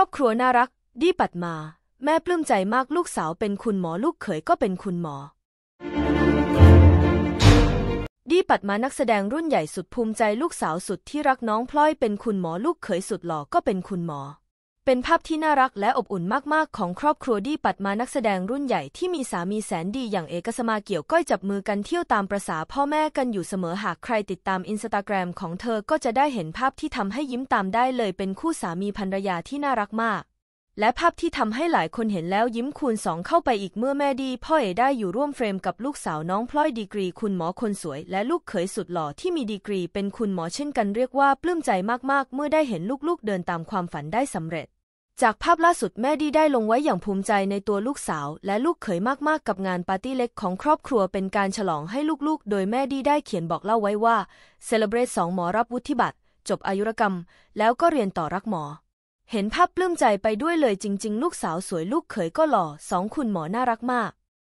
ครอบครัวน่ารัก ดีปัดมา แม่ปลื้มใจมากลูกสาวเป็นคุณหมอ ลูกเขยก็เป็นคุณหมอ ดีปัดมานักแสดงรุ่นใหญ่สุดภูมิใจลูกสาวสุดที่รักน้องพลอยเป็นคุณหมอ ลูกเขยสุดหล่อก็เป็นคุณหมอเป็นภาพที่น่ารักและอบอุ่นมาก ๆ ของครอบครัวดีปัดมานักแสดงรุ่นใหญ่ที่มีสามีแสนดีอย่างเอกสมาเกี่ยวก้อยจับมือกันเที่ยวตามประษาพ่อแม่กันอยู่เสมอหากใครติดตามอินสตาแกรมของเธอก็จะได้เห็นภาพที่ทำให้ยิ้มตามได้เลยเป็นคู่สามีภรรยาที่น่ารักมาก และภาพที่ทำให้หลายคนเห็นแล้ว ยิ้มคูณสองเข้าไปอีกเมื่อแม่ดี พ่อเอได้อยู่ร่วมเฟรมกับลูกสาวน้องพลอยดีกรีคุณหมอคนสวย และลูกเขยสุดหล่อที่มีดีกรี เป็นคุณหมอเช่นกันเรียกว่าปลื้มใจมาก ๆ เมื่อได้เห็นลูก ๆ เดินตามความฝันได้สำเร็จจากภาพล่าสุดแม่ดีได้ลงไว้อย่างภูมิใจในตัวลูกสาว และลูกเขยมาก ๆ กับงานปาร์ตี้เล็กของครอบครัวเป็นการฉลองให้ลูก ๆ โดยแม่ดีได้เขียนบอกเล่าไว้ว่าเซเลบรตสองหมอรับวุฒิบัตรจบอายุรกรรม แล้วก็เรียนต่อรักหมอ เห็นภาพปลื้มใจไปด้วยเลยจริง ๆ ลูกสาวสวยลูกเขยก็หล่อสองคุณหมอน่ารักมาก